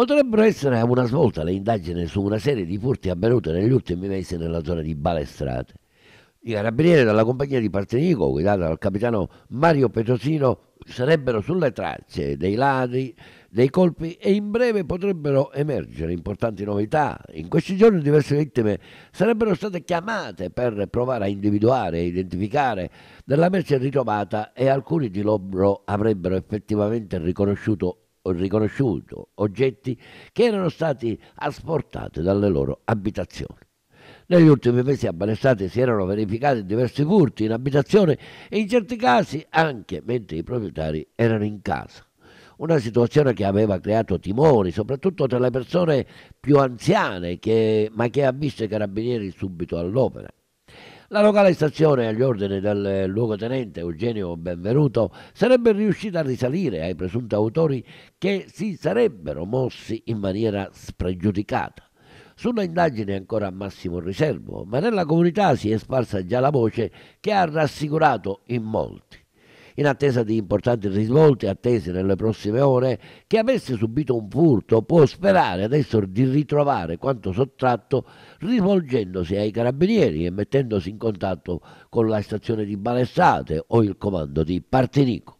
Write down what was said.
Potrebbero essere a una svolta le indagini su una serie di furti avvenute negli ultimi mesi nella zona di Balestrate. I carabinieri della compagnia di Partenico, guidata dal capitano Mario Petrosino, sarebbero sulle tracce dei ladri, dei colpi e in breve potrebbero emergere importanti novità. In questi giorni diverse vittime sarebbero state chiamate per provare a individuare e identificare della merce ritrovata e alcuni di loro avrebbero effettivamente riconosciuto riconosciuto oggetti che erano stati asportati dalle loro abitazioni. Negli ultimi mesi a Banestate si erano verificati diversi furti in abitazione e in certi casi anche mentre i proprietari erano in casa. Una situazione che aveva creato timori, soprattutto tra le persone più anziane, che, ma che ha visto i carabinieri subito all'opera. La locale stazione, agli ordini del luogotenente Eugenio Benvenuto, sarebbe riuscita a risalire ai presunti autori che si sarebbero mossi in maniera spregiudicata Sulla indagine ancora a massimo riservo, ma nella comunità si è sparsa già la voce che ha rassicurato in molti in attesa di importanti risvolti attesi nelle prossime ore, chi avesse subito un furto può sperare adesso di ritrovare quanto sottratto rivolgendosi ai carabinieri e mettendosi in contatto con la stazione di Balestate o il comando di Partenico.